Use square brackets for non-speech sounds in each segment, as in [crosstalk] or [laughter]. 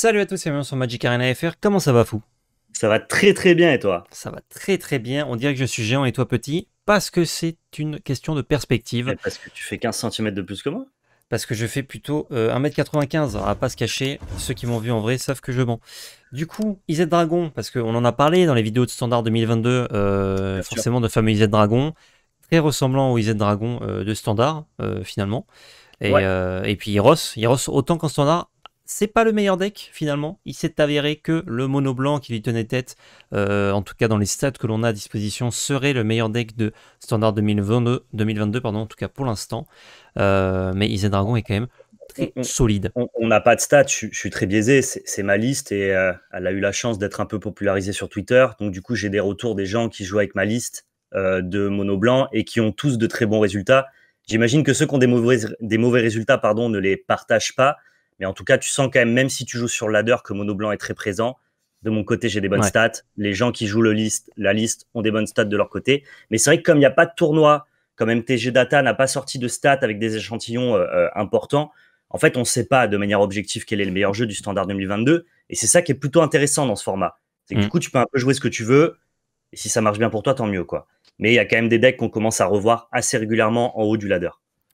Salut à tous c'est bienvenue sur Magic Arena FR, comment ça va fou Ça va très très bien et toi Ça va très très bien, on dirait que je suis géant et toi petit, parce que c'est une question de perspective. Eh, parce que tu fais 15 cm de plus que moi parce que je fais plutôt 1m95, euh, à pas se cacher, ceux qui m'ont vu en vrai savent que je mens. Du coup, Iset Dragon, parce qu'on en a parlé dans les vidéos de standard 2022, euh, forcément de fameux IZ Dragon, très ressemblant au Iset Dragon euh, de standard finalement. Et, et puis Iros, autant qu'en standard, c'est pas le meilleur deck finalement. Il s'est avéré que le mono blanc qui lui tenait tête, euh, en tout cas dans les stats que l'on a à disposition, serait le meilleur deck de Standard 2022, pardon, en tout cas pour l'instant. Euh, mais Isen Dragon est quand même très solide. On n'a pas de stats, je, suis très biaisé, c'est ma liste et euh, elle a eu la chance d'être un peu popularisée sur Twitter. Donc du coup, j'ai des retours des gens qui jouent avec ma liste de mono blanc et qui ont tous de très bons résultats. J'imagine que ceux qui ont des mauvais, des mauvais résultats pardon, ne les partagent pas mais en tout cas, tu sens quand même, même si tu joues sur le ladder, que Mono Blanc est très présent. De mon côté, j'ai des bonnes stats. Les gens qui jouent le la liste ont des bonnes stats de leur côté. Mais c'est vrai que comme il n'y a pas de tournoi, comme MTG Data n'a pas sorti de stats avec des échantillons euh, euh, importants, en fait, on ne sait pas de manière objective quel est le meilleur jeu du standard 2022. Et c'est ça qui est plutôt intéressant dans ce format. C'est que du mm. coup, tu peux un peu jouer ce que tu veux. Et si ça marche bien pour toi, tant mieux. quoi. Mais il y a quand même des decks qu'on commence à revoir assez régulièrement en haut du ladder.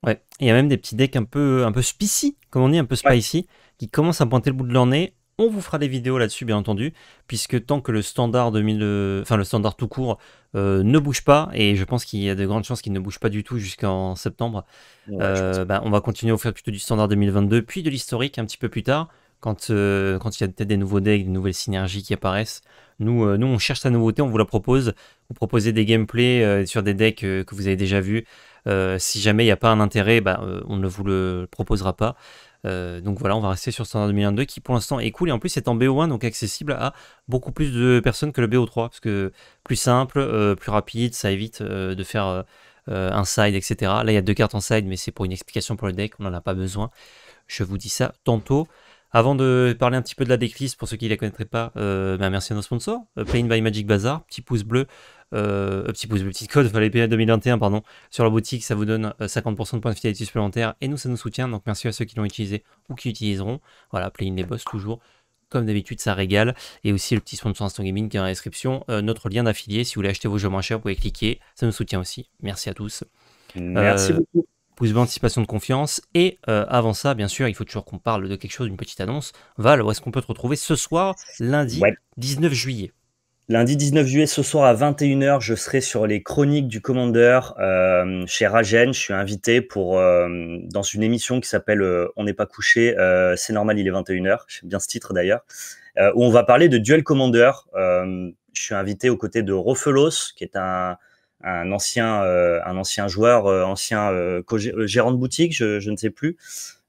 Ouais, il y a même des petits decks un peu, un peu spicy, comme on dit, un peu spicy, qui commencent à pointer le bout de leur nez. On vous fera des vidéos là-dessus, bien entendu, puisque tant que le standard, 2000, enfin, le standard tout court euh, ne bouge pas, et je pense qu'il y a de grandes chances qu'il ne bouge pas du tout jusqu'en septembre, euh, bah, on va continuer à faire plutôt du standard 2022, puis de l'historique un petit peu plus tard, quand, euh, quand il y a peut-être des nouveaux decks, des nouvelles synergies qui apparaissent. Nous, nous on cherche la nouveauté, on vous la propose. Vous proposez des gameplays sur des decks que vous avez déjà vus. Euh, si jamais il n'y a pas un intérêt, bah, euh, on ne vous le proposera pas. Euh, donc voilà, on va rester sur Standard 2022 qui pour l'instant est cool et en plus c'est en BO1 donc accessible à beaucoup plus de personnes que le BO3 parce que plus simple, plus rapide, ça évite de faire un side, etc. Là il y a deux cartes en side mais c'est pour une explication pour le deck, on n'en a pas besoin. Je vous dis ça tantôt. Avant de parler un petit peu de la decklist, pour ceux qui ne la connaîtraient pas, bah, merci à nos sponsors, plain by Magic Bazaar, petit pouce bleu euh, petit pouce, le petit code 2021 pardon, sur la boutique, ça vous donne 50% euh, de points de fidélité supplémentaires et nous ça nous soutient, donc merci à ceux qui l'ont utilisé ou qui utiliseront. Voilà, play-in les boss toujours. Comme d'habitude, ça régale. Et aussi le petit sponsor Instant Gaming qui est dans la description. Euh, notre lien d'affilié, si vous voulez acheter vos jeux moins cher vous pouvez cliquer. Ça nous soutient aussi. Merci à tous. Merci beaucoup. Pouce bleu, anticipation de confiance. Et avant ça, bien sûr, il faut toujours qu'on parle de quelque chose, une petite annonce. Val, où est-ce qu'on peut te retrouver ce soir, lundi 19 juillet Lundi 19 juillet, ce soir à 21h, je serai sur les chroniques du commandeur euh, chez Ragen. Je suis invité pour euh, dans une émission qui s'appelle euh, On n'est pas couché, c'est normal, il est 21h. J'aime bien ce titre d'ailleurs. où on va parler de Duel Commander. je suis invité aux côtés de Rofelos, qui est un, ancien, un ancien joueur, ancien gérant de boutique, je, ne sais plus.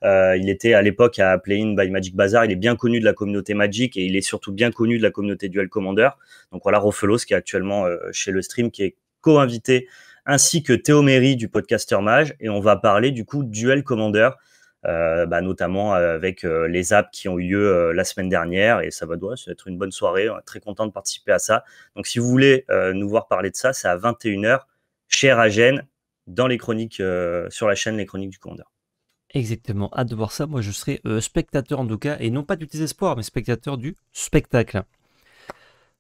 Euh, il était à l'époque à Play-in by Magic Bazaar. Il est bien connu de la communauté Magic et il est surtout bien connu de la communauté Duel Commander. Donc voilà Rofelos qui est actuellement euh, chez le stream, qui est co-invité, ainsi que Théo Méry du podcaster Mage. Et on va parler du coup Duel Commander, euh, bah, notamment avec les apps qui ont eu lieu la semaine dernière. Et ça va être une bonne soirée. On est très content de participer à ça. Donc si vous voulez nous voir parler de ça, c'est à 21h chez Ragen dans les chroniques sur la chaîne Les Chroniques du Commander. Exactement, hâte de voir ça. Moi, je serai euh, spectateur en tout cas, et non pas du désespoir, mais spectateur du spectacle.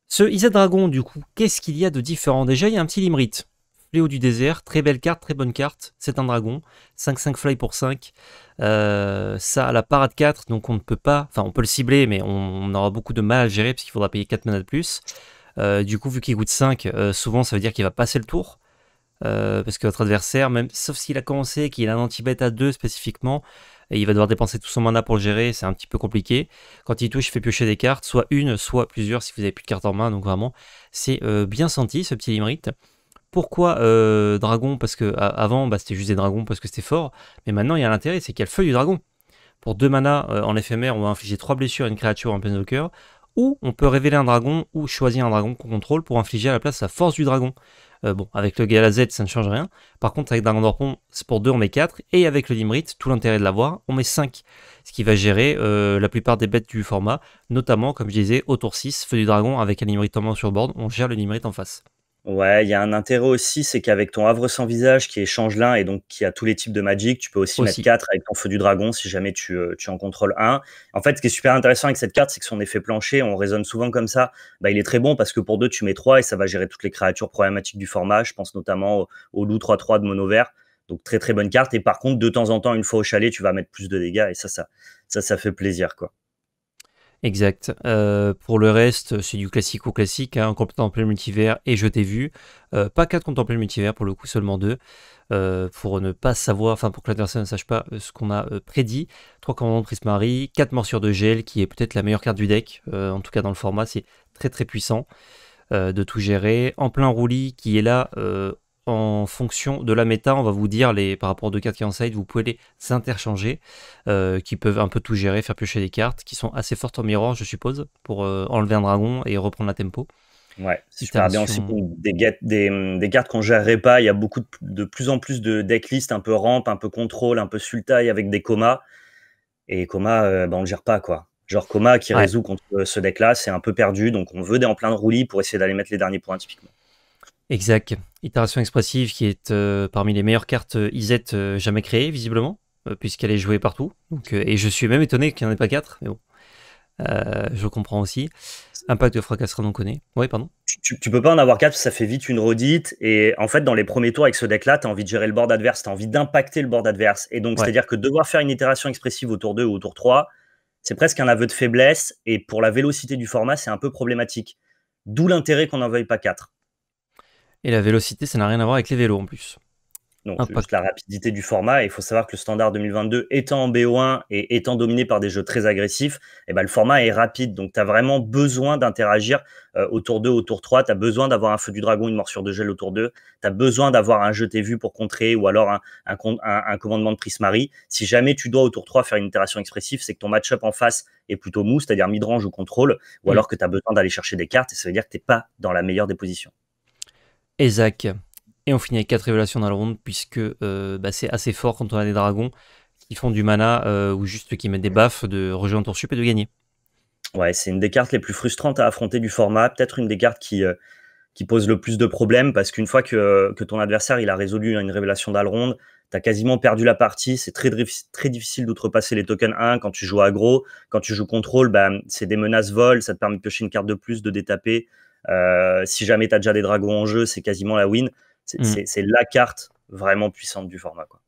Ce Isa Dragon, du coup, qu'est-ce qu'il y a de différent Déjà, il y a un petit Limrite. Fléau du désert, très belle carte, très bonne carte. C'est un dragon. 5-5 fly pour 5. Euh, ça a la parade 4, donc on ne peut pas. Enfin, on peut le cibler, mais on, aura beaucoup de mal à gérer parce qu'il faudra payer 4 mana de plus. Euh, du coup, vu qu'il coûte 5, souvent ça veut dire qu'il va passer le tour. Euh, parce que votre adversaire, même sauf s'il a commencé, qu'il a un anti-bet à 2 spécifiquement, et il va devoir dépenser tout son mana pour le gérer, c'est un petit peu compliqué. Quand il touche, il fait piocher des cartes, soit une, soit plusieurs si vous avez plus de cartes en main, donc vraiment, c'est euh, bien senti ce petit limite. Pourquoi euh, dragon Parce que avant, bah, c'était juste des dragons parce que c'était fort, mais maintenant il y a l'intérêt, c'est qu'il y a le feu du dragon. Pour 2 mana en éphémère, on va infliger 3 blessures à une créature en plein cœur, ou on peut révéler un dragon ou choisir un dragon qu'on contrôle pour infliger à la place la force du dragon. Euh, bon, avec le Z ça ne change rien. Par contre, avec Dragon c'est pour 2, on met 4. Et avec le Limrit, tout l'intérêt de l'avoir, on met 5. Ce qui va gérer euh, la plupart des bêtes du format, notamment, comme je disais, au tour 6, Feu du Dragon avec un Limrit en main sur board, on gère le Limrit en face. Ouais, il y a un intérêt aussi, c'est qu'avec ton havre sans visage qui échange l'un et donc qui a tous les types de magic, tu peux aussi, mettre 4 avec ton feu du dragon si jamais tu, euh, tu, en contrôles un. En fait, ce qui est super intéressant avec cette carte, c'est que son effet plancher, on raisonne souvent comme ça, bah, il est très bon parce que pour deux tu mets 3 et ça va gérer toutes les créatures problématiques du format. Je pense notamment au, au loup 3-3 de mono vert. Donc très très bonne carte. Et par contre, de temps en temps, une fois au chalet, tu vas mettre plus de dégâts et ça, ça, ça, ça fait plaisir quoi. Exact. Euh, pour le reste, c'est du classico classique, Un hein, contempler le multivers et je t'ai vu. Euh, pas 4 contempler le multivers, pour le coup seulement 2. Euh, pour ne pas savoir, enfin pour que la personne ne sache pas ce qu'on a prédit. 3 commandants de prismarie, 4 morsures de gel, qui est peut-être la meilleure carte du deck, en tout cas dans le format, c'est très très puissant de tout gérer. En plein roulis, qui est là en fonction de la méta, on va vous dire les, par rapport aux deux cartes qui en side, vous pouvez les interchanger, euh, qui peuvent un peu tout gérer, faire piocher des cartes, qui sont assez fortes en miroir, je suppose, pour euh, enlever un dragon et reprendre la tempo. Ouais, super bien aussi des, des, cartes qu'on gérerait pas. Il y a beaucoup de, plus en plus de decklists un peu rampe, un peu contrôle, un peu sultai avec des comas. Et coma, euh, bah, on ne le gère pas quoi. Genre coma qui résout contre ce deck là, c'est un peu perdu. Donc on veut des en plein de roulis pour essayer d'aller mettre les derniers points typiquement. Exact. Itération expressive qui est euh, parmi les meilleures cartes euh, Izet euh, jamais créées, visiblement, puisqu'elle est jouée partout. et je suis même étonné qu'il n'y en ait pas quatre. mais bon. je comprends aussi. Impact de fracassera on connaît. Oui, pardon. Tu, tu, peux pas en avoir quatre, ça fait vite une redite. Et en fait, dans les premiers tours avec ce deck-là, tu as envie de gérer le board adverse, tu as envie d'impacter le board adverse. Et donc, c'est-à-dire que devoir faire une itération expressive autour tour 2 ou au tour 3, c'est presque un aveu de faiblesse. Et pour la vélocité du format, c'est un peu problématique. D'où l'intérêt qu'on n'en veuille pas 4. Et la vélocité, ça n'a rien à voir avec les vélos en plus. Non, c'est la rapidité du format. il faut savoir que le standard 2022 étant en BO1 et étant dominé par des jeux très agressifs, eh ben, le format est rapide. Donc, tu as vraiment besoin d'interagir euh, autour au tour 2, au 3. Tu as besoin d'avoir un feu du dragon, une morsure de gel autour tour 2. Tu as besoin d'avoir un jeté vu pour contrer ou alors un, commandement de Prismari. Si jamais tu dois au tour 3 faire une itération expressive, c'est que ton match-up en face est plutôt mou, c'est-à-dire midrange ou contrôle, ou mm. alors que tu as besoin d'aller chercher des cartes. Et ça veut dire que tu n'es pas dans la meilleure des positions et Zach. Et on finit avec 4 révélations dans la ronde, puisque euh, bah, c'est assez fort quand on a des dragons qui font du mana euh, ou juste qui mettent des baffes de rejouer en tour sup et de gagner. Ouais, c'est une des cartes les plus frustrantes à affronter du format, peut-être une des cartes qui, euh, qui pose le plus de problèmes, parce qu'une fois que, ton adversaire il a résolu hein, une révélation d'Alronde, tu as quasiment perdu la partie, c'est très, très difficile d'outrepasser les tokens 1 quand tu joues aggro, quand tu joues contrôle, bah, c'est des menaces vol, ça te permet de piocher une carte de plus, de détaper, euh, si jamais tu as déjà des dragons en jeu, c'est quasiment la win. C'est mm. la carte vraiment puissante du format. Quoi.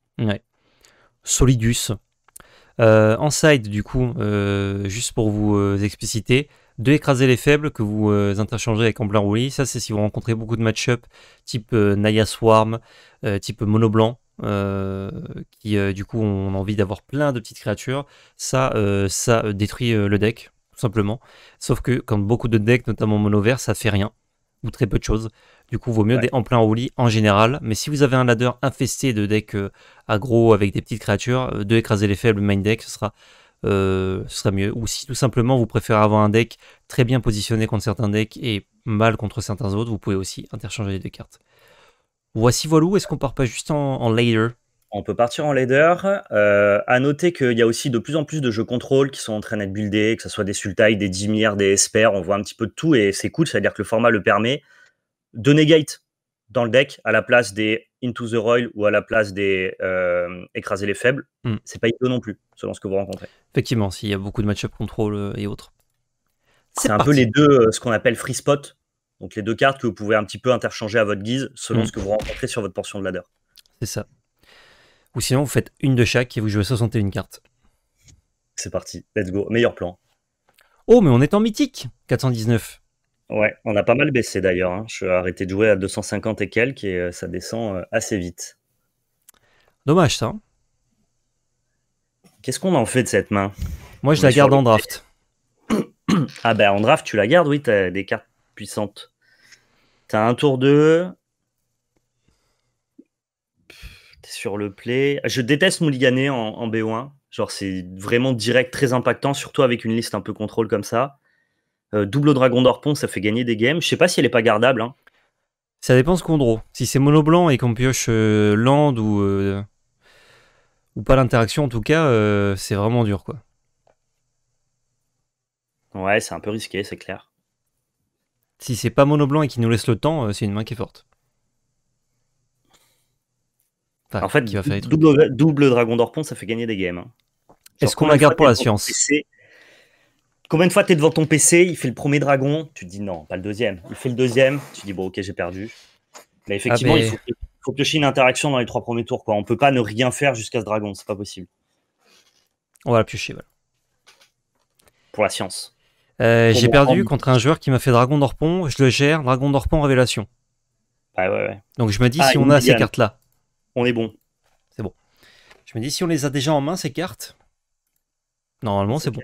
Solidus. Euh, en side, du coup, euh, juste pour vous expliciter, de écraser les faibles que vous interchangez avec en plein Roulis, ça c'est si vous rencontrez beaucoup de match-up type Naya Swarm, type Mono Blanc, qui du coup ont envie d'avoir plein de petites créatures, ça, ça détruit le deck simplement. Sauf que comme beaucoup de decks, notamment mono vert, ça fait rien ou très peu de choses. Du coup, vaut mieux des en plein roulis en général. Mais si vous avez un ladder infesté de decks euh, aggro avec des petites créatures, euh, de écraser les faibles main deck, ce sera, euh, sera mieux. Ou si tout simplement vous préférez avoir un deck très bien positionné contre certains decks et mal contre certains autres, vous pouvez aussi interchanger les deux cartes. Voici Voilou, est-ce qu'on part pas juste en, en on peut partir en leader. Euh, à noter qu'il y a aussi de plus en plus de jeux contrôle qui sont en train d'être buildés, que ce soit des Sultai, des Dimir, des Esper. On voit un petit peu de tout et c'est cool, c'est-à-dire que le format le permet. De négate dans le deck à la place des Into the Royal ou à la place des euh, Écraser les faibles, hmm. c'est pas idiot non plus, selon ce que vous rencontrez. Effectivement, s'il y a beaucoup de match-up contrôle euh, et autres. C'est un peu les deux, ce qu'on appelle free spot. Donc les deux cartes que vous pouvez un petit peu interchanger à votre guise selon hmm. ce que vous rencontrez sur votre portion de ladder. C'est ça. Ou sinon, vous faites une de chaque et vous jouez 61 cartes. C'est parti, let's go. Meilleur plan. Oh, mais on est en mythique, 419. Ouais, on a pas mal baissé d'ailleurs. Hein. Je suis arrêté de jouer à 250 et quelques et euh, ça descend euh, assez vite. Dommage ça. Hein. Qu'est-ce qu'on en fait de cette main Moi, je la garde en draft. ah ben en draft, tu la gardes, oui, t'as des cartes puissantes. T'as un tour de sur le play. Je déteste Mouligané en, BO1. Genre, c'est vraiment direct, très impactant, surtout avec une liste un peu contrôle comme ça. Euh, double Dragon d'Orpon, ça fait gagner des games. Je sais pas si elle est pas gardable. Hein. Ça dépend ce qu'on draw. Si c'est mono blanc et qu'on pioche euh, land ou, euh, ou pas l'interaction, en tout cas, c'est vraiment dur quoi. Ouais, c'est un peu risqué, c'est clair. Si c'est pas mono blanc et qu'il nous laisse le temps, c'est une main qui est forte en fait, double, Dragon d'Orpon, ça fait gagner des games. Hein. Est-ce qu'on la garde pour la science Combien de fois tu es devant ton PC, il fait le premier dragon, tu te dis non, pas le deuxième. Il fait le deuxième, tu te dis bon, ok, j'ai perdu. Mais ah, effectivement, il faut, piocher une interaction dans les trois premiers tours. Quoi. On peut pas ne rien faire jusqu'à ce dragon, c'est pas possible. On va la piocher, voilà. Pour la science. Euh, j'ai perdu contre un joueur qui m'a fait Dragon d'Orpon, je le gère, Dragon d'Orpon Révélation. Donc je me dis, ah, si on a ces cartes-là, on est bon. C'est bon. Je me dis, si on les a déjà en main, ces cartes, normalement, c'est bon.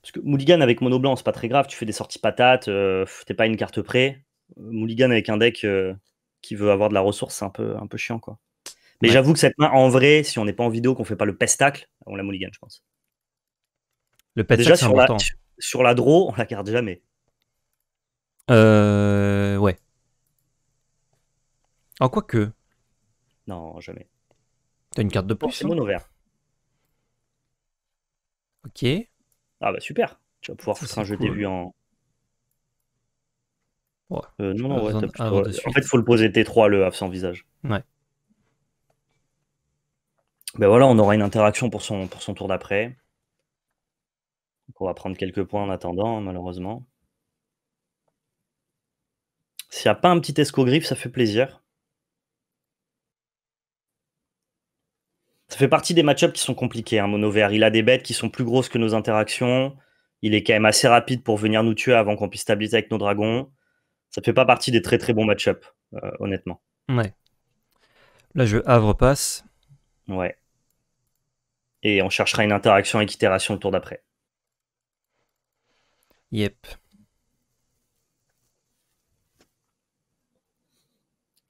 Parce que Mulligan avec mono blanc, c'est pas très grave. Tu fais des sorties patates, tu euh, t'es pas une carte près. Euh, Mulligan avec un deck euh, qui veut avoir de la ressource, c'est un peu, un peu chiant, quoi. Mais j'avoue que cette main, en vrai, si on n'est pas en vidéo, qu'on fait pas le pestacle, on la Mulligan, je pense. Le pestacle, c'est sur important. sur la draw, on la garde jamais. Euh. Ouais. En quoi que. Non, jamais. T'as une carte de plus C'est hein mon ouvert. Ok. Ah bah super. Tu vas pouvoir foutre un jeu début en. Ouais. Euh, non, non, En fait, il faut le poser T3 le AF sans visage. Ouais. Ben voilà, on aura une interaction pour son, pour son tour d'après. On va prendre quelques points en attendant, hein, malheureusement. S'il n'y a pas un petit escogriffe, ça fait plaisir. Ça fait partie des matchups qui sont compliqués, hein, Mono vert. Il a des bêtes qui sont plus grosses que nos interactions. Il est quand même assez rapide pour venir nous tuer avant qu'on puisse stabiliser avec nos dragons. Ça fait pas partie des très très bons match-ups, euh, honnêtement. Ouais. Là, je Havre passe. Ouais. Et on cherchera une interaction avec itération le tour d'après. Yep.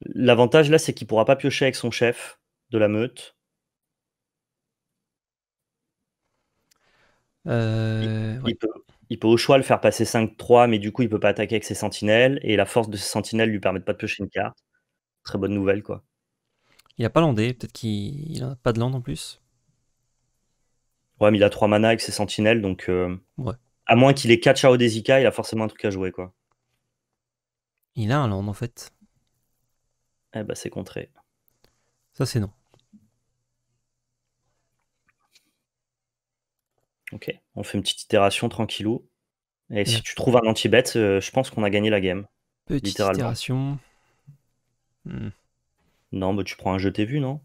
L'avantage là, c'est qu'il pourra pas piocher avec son chef de la meute. Euh, il, peut, au choix le faire passer 5-3, mais du coup, il peut pas attaquer avec ses sentinelles. Et la force de ses sentinelles lui permet de pas de piocher une carte. Très bonne nouvelle, quoi. Il a pas landé, peut-être qu'il a pas de land en plus. Ouais, mais il a 3 mana avec ses sentinelles, donc. Euh, à moins qu'il ait 4 Chao Desika, il a forcément un truc à jouer, quoi. Il a un land en fait. Eh bah, c'est contré. Ça, c'est non. Ok, on fait une petite itération tranquillou. Et si tu trouves un anti-bet, euh, je pense qu'on a gagné la game. Petite itération. Hmm. Non, mais tu prends un jeté vu, non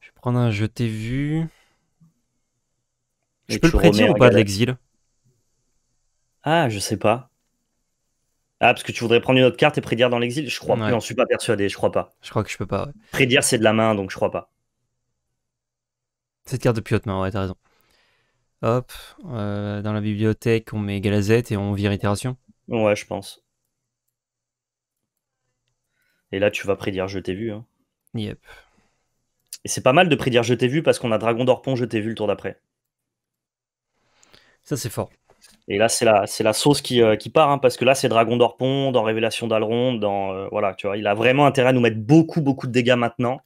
Je vais prendre un jeté vu. je peux le prédire ou pas de l'exil Ah, je sais pas. Ah, parce que tu voudrais prendre une autre carte et prédire dans l'exil Je crois j'en suis pas persuadé, je crois pas. Je crois que je peux pas. Prédire, c'est de la main, donc je crois pas. Cette carte de piote, ouais, t'as raison. Hop, euh, dans la bibliothèque, on met Galazette et on vire itération. Ouais, je pense. Et là, tu vas prédire je t'ai vu. Hein. Yep. Et c'est pas mal de prédire je t'ai vu parce qu'on a Dragon d'Orpon, je t'ai vu le tour d'après. Ça, c'est fort. Et là, c'est la, c'est la sauce qui, euh, part, hein, parce que là, c'est Dragon d'Orpon, dans Révélation d'Alrond, dans. Euh, voilà, tu vois, il a vraiment intérêt à nous mettre beaucoup, beaucoup de dégâts maintenant.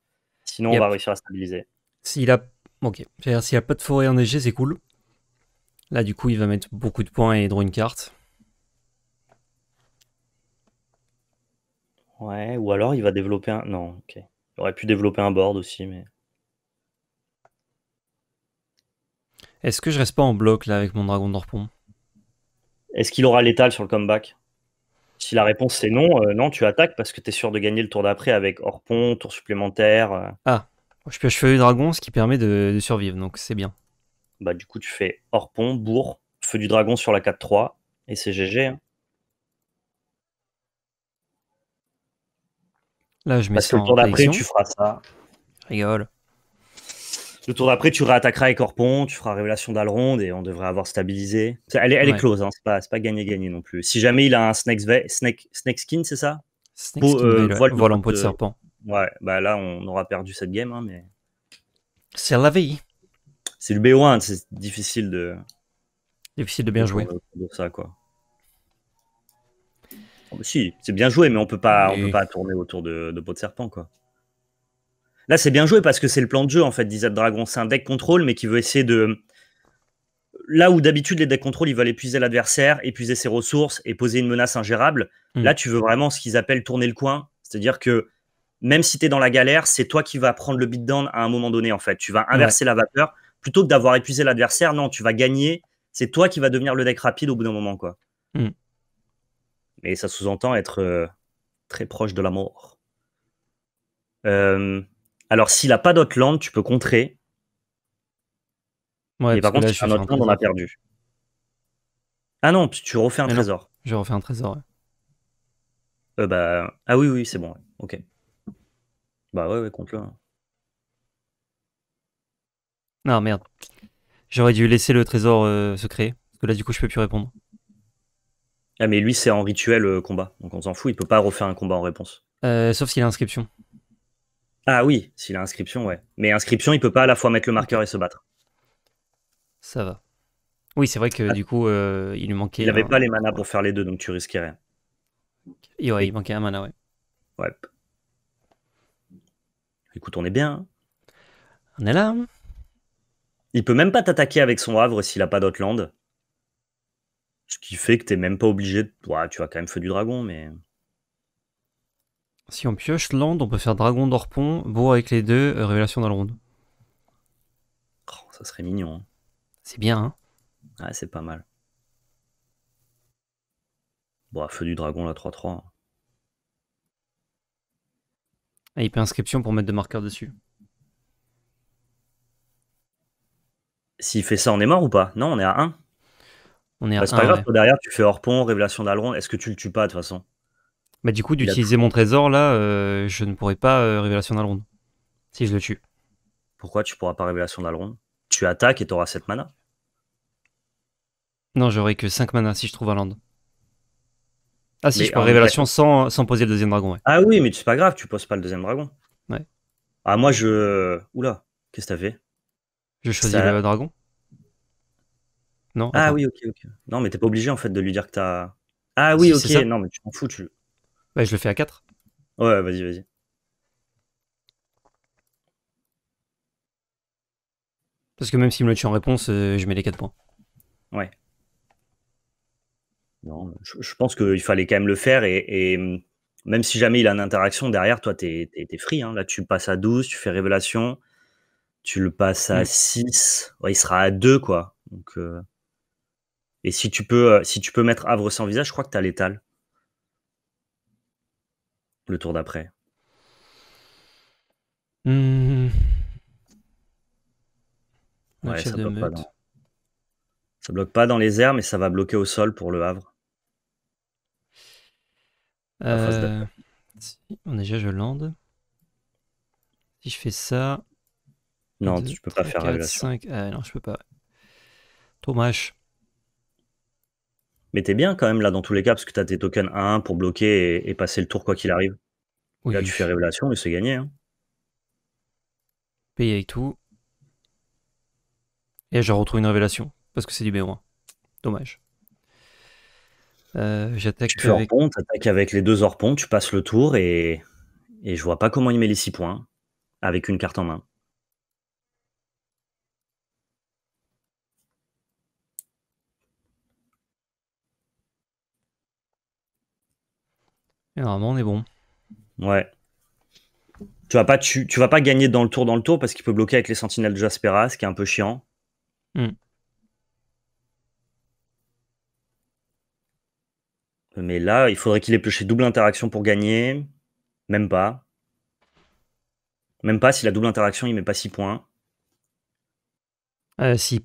Sinon, on va réussir à stabiliser. S'il a. Ok. S'il n'y a pas de forêt enneigée, c'est cool. Là, du coup, il va mettre beaucoup de points et draw une carte. Ouais, ou alors il va développer un. Non, ok. Il aurait pu développer un board aussi, mais. Est-ce que je reste pas en bloc là avec mon dragon d'Orpon Est-ce qu'il aura l'étal sur le comeback Si la réponse c'est non, euh, non, tu attaques parce que tu es sûr de gagner le tour d'après avec Orpon, tour supplémentaire. Euh. Ah, je pioche le dragon, ce qui permet de survivre, donc c'est bien bah, du coup, tu fais pont Bourre, Feu du Dragon sur la 4-3, et c'est GG. Hein. Là, je mets Parce que le tour d'après, tu feras ça. Rigole. Le tour d'après, tu réattaqueras avec Orpon, tu feras Révélation d'Alronde et on devrait avoir stabilisé. Elle est, close, hein, c'est pas, pas gagné-gagné non plus. Si jamais il a un Snake, snake, snake Skin, c'est ça Snake skin, euh, en de, euh, serpent. Ouais, bah là, on aura perdu cette game, hein, mais. C'est la vie c'est le B1, c'est difficile de. Difficile de bien jouer. quoi. Oh, si, c'est bien joué, mais on peut pas, on peut pas tourner autour de, de de serpent, quoi. Là, c'est bien joué parce que c'est le plan de jeu, en fait, disait Dragon. C'est un deck contrôle, mais qui veut essayer de. Là où d'habitude, les decks contrôle, ils veulent épuiser l'adversaire, épuiser ses ressources et poser une menace ingérable. Hmm. Là, tu veux vraiment ce qu'ils appellent tourner le coin. C'est-à-dire que même si tu es dans la galère, c'est toi qui vas prendre le beatdown à un moment donné, en fait. Tu vas inverser la vapeur plutôt que d'avoir épuisé l'adversaire, non, tu vas gagner. C'est toi qui vas devenir le deck rapide au bout d'un moment, quoi. Hmm. ça sous-entend être euh, très proche de la mort. Euh, alors, s'il n'a pas d'autre land, tu peux contrer. Et par contre, si tu as notre land, on a perdu. Ah non, tu refais un trésor. je refais un trésor. Ouais. Euh, bah, ah oui, oui, c'est bon. Ok. Bah ouais, ouais, contre le. Hein. Non, ah, merde. J'aurais dû laisser le trésor euh, secret. Parce que là, du coup, je peux plus répondre. Ah, mais lui, c'est en rituel euh, combat. Donc on s'en fout, il peut pas refaire un combat en réponse. Euh, sauf s'il a inscription. Ah oui, s'il a inscription, ouais. Mais inscription, il peut pas à la fois mettre le marqueur et se battre. Ça va. Oui, c'est vrai que ah. du coup, il lui manquait. Il n'avait pas les manas pour faire les deux, donc tu risquais rien. il manquait un mana, ouais. Ouais. Écoute, on est bien. Hein. On est là. Hein il peut même pas t'attaquer avec son havre s'il a pas d'autres landes. Ce qui fait que t'es même pas obligé de. Ouais, tu as quand même feu du dragon, mais. Si on pioche land, on peut faire dragon d'orpon, Beau avec les deux, révélations euh, révélation dans le round. Oh, ça serait mignon. Hein. C'est bien, hein Ouais, c'est pas mal. Bon, feu du dragon, la 3-3. il peut inscription pour mettre de marqueurs dessus. S'il fait ça, on est mort ou pas Non, on est à 1. On est à bah, C'est pas grave, derrière, tu fais hors pont, révélation d'Alrond. Est-ce que tu le tues pas de toute façon Bah, du coup, d'utiliser mon trésor là, euh, je ne pourrais pas euh, révélation d'Alrond. si je le tue. Pourquoi tu pourras pas révélation d'Alrond Tu attaques et tu auras 7 mana. Non, j'aurai que 5 mana si je trouve un land. Ah, si je prends révélation sans, poser le deuxième dragon. Ah oui, mais c'est pas grave, tu poses pas le deuxième dragon. Ouais. Ah, moi je. Oula, qu'est-ce que t'as fait je choisis le dragon Non Ah oui, ok, ok. Non, mais t'es pas obligé en fait de lui dire que t'as. Ah oui, ok, non, mais tu m'en fous. Tu... Bah, je le fais à 4. Ouais, vas-y, vas-y. Parce que même s'il me le tue en réponse, euh, je mets les 4 points. Ouais. Non, je, pense qu'il fallait quand même le faire et, mm, même si jamais il a une interaction derrière, toi, t'es es, free. Hein. Là, tu passes à 12, tu fais révélation tu le passes à 6, mmh. il sera à 2, quoi. Donc, euh, Et si tu, peux, euh, si tu peux mettre Havre sans visage, je crois que tu as l'étal. Le tour d'après. Mmh. ça, bloque pas dans... bloque pas dans les airs, mais ça va bloquer au sol pour le Havre. Euh, on est déjà, je lande. Si je fais ça, non, tu peux pas faire révélation. Ah, non, je peux pas. Dommage. Mais t'es bien quand même là dans tous les cas, parce que t'as tes tokens 1 pour bloquer et, passer le tour quoi qu'il arrive. Là, tu fais révélation mais c'est gagné. Hein. avec tout. Et je retrouve une révélation, parce que c'est du B1. Dommage. Euh, j'attaque tu avec... avec les deux pont tu passes le tour et... et je vois pas comment il met les 6 points avec une carte en main. normalement, on est bon. Ouais. Tu vas pas, tu, vas pas gagner dans le tour dans le tour parce qu'il peut bloquer avec les sentinelles de Jaspera, ce qui est un peu chiant. Hmm. Mais là, il faudrait qu'il ait double interaction pour gagner. Même pas. Même pas, si la double interaction, il met pas 6 points. Euh, si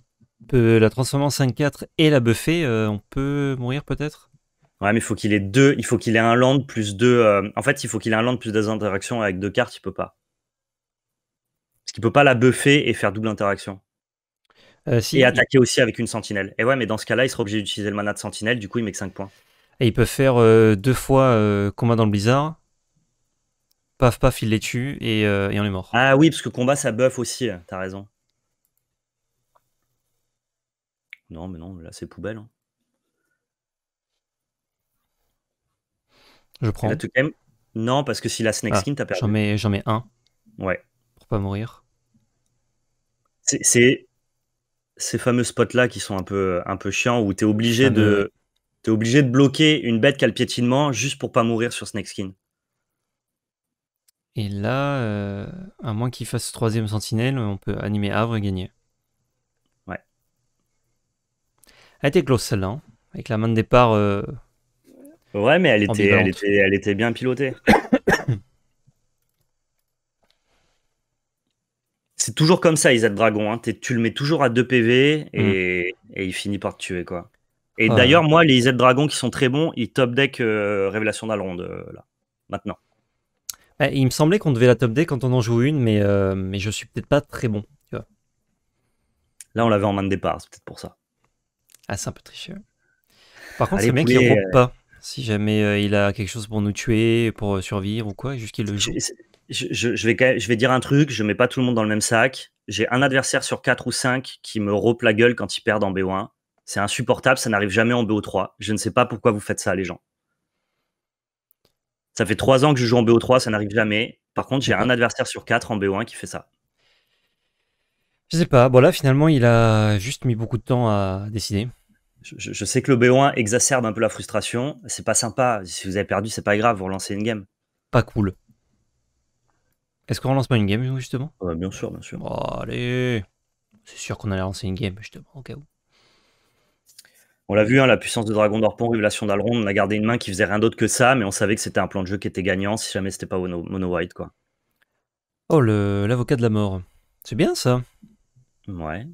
la transformation en 5-4 et la buffer, euh, on peut mourir peut-être Ouais, mais il faut qu'il ait deux. Il faut qu'il ait un land plus deux. Euh, en fait, il faut qu'il ait un land plus deux interactions avec deux cartes. Il peut pas. Parce qu'il peut pas la buffer et faire double interaction. Euh, et attaquer aussi avec une sentinelle. Et ouais, mais dans ce cas-là, il sera obligé d'utiliser le mana de sentinelle. Du coup, il met que 5 points. et il peut faire euh, deux fois combat dans le blizzard. Paf, paf, il les tue et, et on est mort. Ah oui, parce que combat, ça buff aussi. T'as raison. Non, mais non, là, c'est poubelle. hein. Je prends. non, parce que si la snake ah, skin, t'as perdu. J'en mets, un. Ouais. Pour pas mourir. C'est ces fameux spots-là qui sont un peu, un peu chiants où t'es obligé, de, es obligé de bloquer une bête qui a le piétinement juste pour pas mourir sur snake skin. Et là, euh, à moins qu'il fasse troisième sentinelle, on peut animer Havre et gagner. Ouais. Elle était close celle-là. Hein. Avec la main de départ. Euh, Ouais, mais elle était, elle était, bien pilotée. [coughs] c'est toujours comme ça, Isaac Dragon. Hein. Tu le mets toujours à 2 PV hmm. et, il finit par te tuer. quoi. Et ah. d'ailleurs, moi, les Isaac Dragon qui sont très bons, ils top deck euh, Révélation d'alonde euh, là, maintenant. Bah, il me semblait qu'on devait la top deck quand on en joue une, mais, euh, mais je suis peut-être pas très bon. Là, on l'avait en main de départ, c'est peut-être pour ça. Ah, c'est un peu tricheux. Par contre, c'est bien qu'il ne pas. Si jamais euh, il a quelque chose pour nous tuer, pour euh, survivre ou quoi, juste le Je, vais, dire un truc, je mets pas tout le monde dans le même sac. J'ai un adversaire sur 4 ou 5 qui me rope la gueule quand il perd en BO1. C'est insupportable, ça n'arrive jamais en BO3. Je ne sais pas pourquoi vous faites ça, les gens. Ça fait 3 ans que je joue en BO3, ça n'arrive jamais. Par contre, j'ai un adversaire sur 4 en BO1 qui fait ça. Je sais pas. Bon là, finalement, il a juste mis beaucoup de temps à décider je, sais que le bo 1 exacerbe un peu la frustration. C'est pas sympa. Si vous avez perdu, c'est pas grave. Vous relancez une game. Pas cool. Est-ce qu'on relance pas une game, justement euh, Bien sûr, bien sûr. Oh, allez C'est sûr qu'on allait lancer une game, justement, au cas où. On l'a vu, hein, la puissance de Dragon d'Orpon, Révélation d'Alrond. on a gardé une main qui faisait rien d'autre que ça, mais on savait que c'était un plan de jeu qui était gagnant si jamais c'était pas mono-white, quoi. Oh, l'avocat de la mort. C'est bien, ça. Ouais.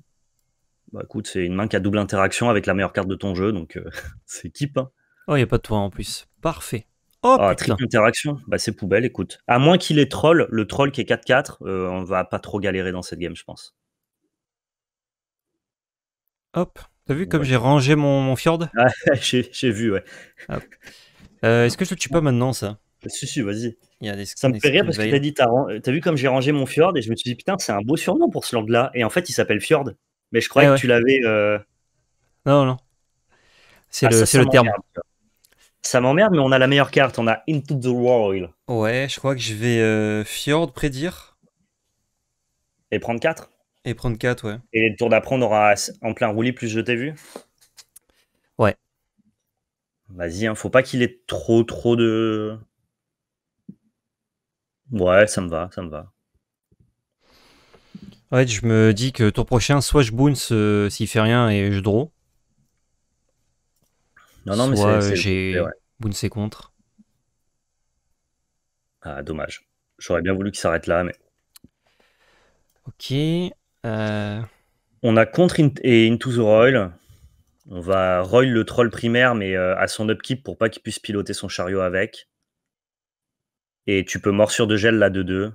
Bah écoute, c'est une main qui a double interaction avec la meilleure carte de ton jeu, donc euh, [laughs] c'est keep. Hein. Oh, il n'y a pas de toi en plus. Parfait. Oh, ah, triple interaction, bah, c'est poubelle, écoute. À moins qu'il ait troll, le troll qui est 4-4, euh, on va pas trop galérer dans cette game, je pense. Hop, t'as vu comme j'ai rangé mon, fjord [laughs] ah, J'ai vu, ouais. Euh, est-ce que je le tue pas maintenant, ça Si, si, vas-y. Ça me fait rire parce que t'as dit, vu comme j'ai rangé mon fjord, et je me suis dit, putain, c'est un beau surnom pour ce land-là. Et en fait, il s'appelle fjord. Mais je croyais eh que tu l'avais. Euh, non, non. C'est ah, le, terme. Ça m'emmerde, mais on a la meilleure carte. On a Into the World. Ouais, je crois que je vais euh, Fjord prédire. Et prendre 4 Et prendre 4, ouais. Et le tour d'après, on aura en plein roulis plus je t'ai vu Ouais. Vas-y, ne hein, faut pas qu'il ait trop, trop de. Ouais, ça me va, ça me va. Ouais, je me dis que tour prochain, soit je bounce euh, s'il fait rien et je draw. Non, non, mais euh, c'est. j'ai ouais. contre. Ah, dommage. J'aurais bien voulu qu'il s'arrête là, mais. Ok. Euh. On a contre et Into the Royal. On va Royal le troll primaire, mais à son upkeep pour pas qu'il puisse piloter son chariot avec. Et tu peux morsure de gel la 2-2.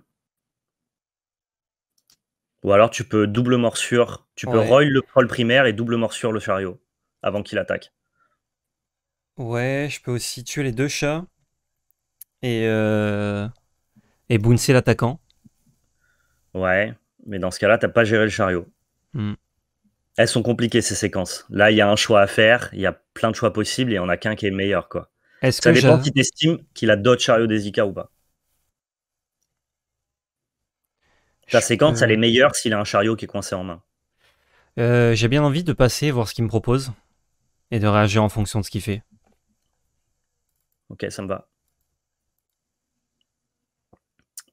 Ou alors tu peux double morsure, tu peux ouais. le troll primaire et double morsure le chariot avant qu'il attaque. Ouais, je peux aussi tuer les deux chats et, euh... et bouncer l'attaquant. Ouais, mais dans ce cas-là, t'as pas géré le chariot. Hmm. Elles sont compliquées ces séquences. Là, il y a un choix à faire, il y a plein de choix possibles et on a qu'un qui est meilleur quoi. Est-ce Ça que dépend qui t'estime, qu'il a d'autres chariots des ou pas. La séquence, elle est meilleure s'il a un chariot qui est coincé en main. Euh, j'ai bien envie de passer, voir ce qu'il me propose, et de réagir en fonction de ce qu'il fait. Ok, ça me va.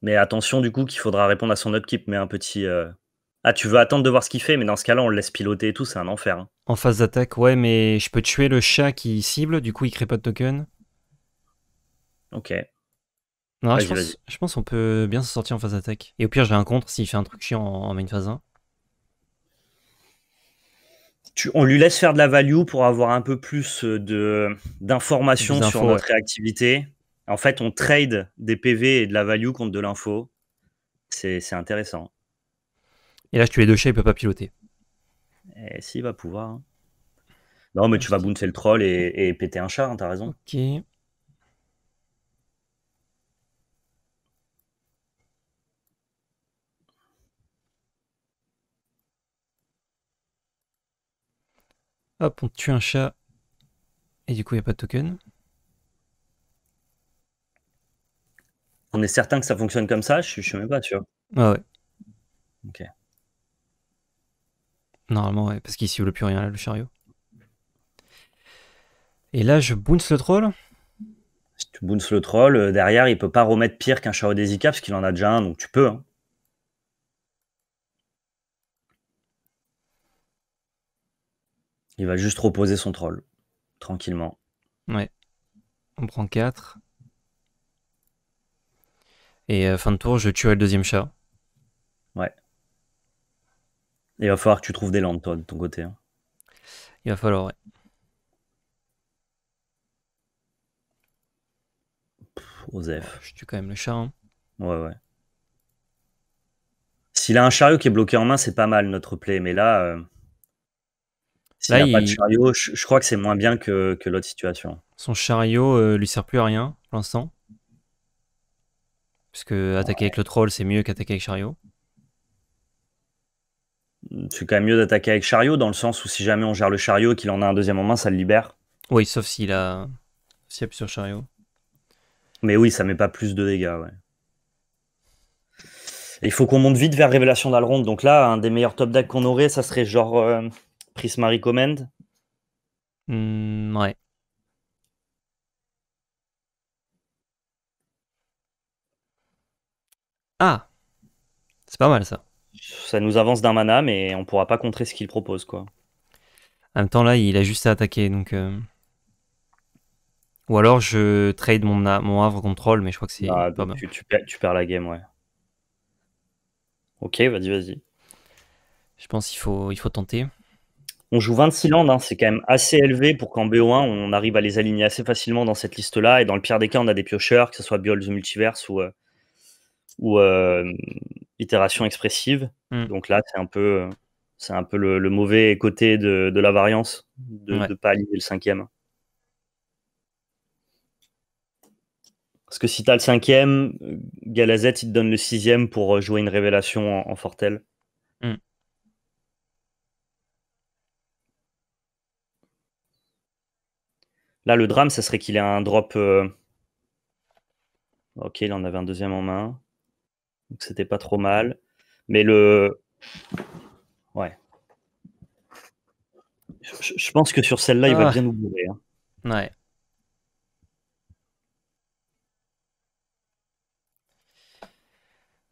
Mais attention du coup qu'il faudra répondre à son upkeep, mais un petit... Euh, ah, tu veux attendre de voir ce qu'il fait, mais dans ce cas-là, on le laisse piloter et tout, c'est un enfer. Hein. En phase d'attaque, ouais, mais je peux tuer le chat qui cible, du coup il crée pas de token. Ok je pense, qu'on peut bien se sortir en phase attaque. Et au pire, j'ai un contre s'il fait un truc chiant en, main phase 1. on lui laisse faire de la value pour avoir un peu plus euh, d'informations sur notre réactivité. En fait, on trade des PV et de la value contre de l'info. C'est intéressant. Et là, je tue les deux chats, il peut pas piloter. Et eh, si, il va pouvoir. Hein. Non, mais tu vas bouncer le troll et, péter un char, hein, t'as raison. Ok. Hop, on tue un chat. Et du coup, il n'y a pas de token. On est certain que ça fonctionne comme ça Je ne suis même pas sûr. Ah ouais. Ok. Normalement, ouais, parce qu'ici, il ne plus rien, là, le chariot. Et là, je bounce le troll. Si tu bounces le troll, euh, derrière, il peut pas remettre pire qu'un chariot d'Ezika, parce qu'il en a déjà un, donc tu peux. Hein. Il va juste reposer son troll, tranquillement. Ouais. On prend 4. Et euh, fin de tour, je tuerai le deuxième chat. Ouais. Il va falloir que tu trouves des landes, toi, de ton côté. Hein. Il va falloir, ouais. Osef. Oh, je tue quand même le chat. Hein. Ouais, ouais. S'il a un chariot qui est bloqué en main, c'est pas mal notre play, mais là. Euh, s'il n'y a pas de chariot, je, crois que c'est moins bien que, l'autre situation. Son chariot euh, lui sert plus à rien pour l'instant. Parce que attaquer avec le troll, c'est mieux qu'attaquer avec chariot. Hmm, c'est quand même mieux d'attaquer avec chariot, dans le sens où si jamais on gère le chariot qu'il en a un deuxième en main, ça le libère. Oui, sauf s'il a. S'il appuie sur chariot. Mais oui, ça met pas plus de dégâts, ouais. il faut qu'on monte vite vers Révélation d'Alronde Donc là, un des meilleurs top decks qu'on aurait, ça serait genre. Euh, Prisma Recommend hmm, Ouais. Ah C'est pas mal ça. Ça nous avance d'un mana, mais on pourra pas contrer ce qu'il propose, quoi. En même temps, là, il a juste à attaquer, donc. Euh. Ou alors je trade mon, mon Havre contrôle, mais je crois que c'est ah, Tu, perds, la game, ouais. Ok, vas-y, vas-y. Je pense qu'il faut, il faut tenter. On joue 26 landes, hein, c'est quand même assez élevé pour qu'en BO1, on arrive à les aligner assez facilement dans cette liste-là. Et dans le pire des cas, on a des piocheurs, que ce soit Biols Multiverse ou, euh, ou euh, Itération Expressive. Hmm. Donc là, c'est un peu, c'est un peu le, mauvais côté de, la variance, de ne pas aligner le cinquième. Parce que si tu as le cinquième, euh, Galazette, il te donne le sixième pour jouer une révélation en, Fortel. Hmm. Là, le drame, ça serait qu'il ait un drop. Euh, ok, il en avait un deuxième en main. Donc c'était pas trop mal. Mais le. Ouais. Je, pense que sur celle-là, il va ah. bien nous bourrer. Hein. Ouais.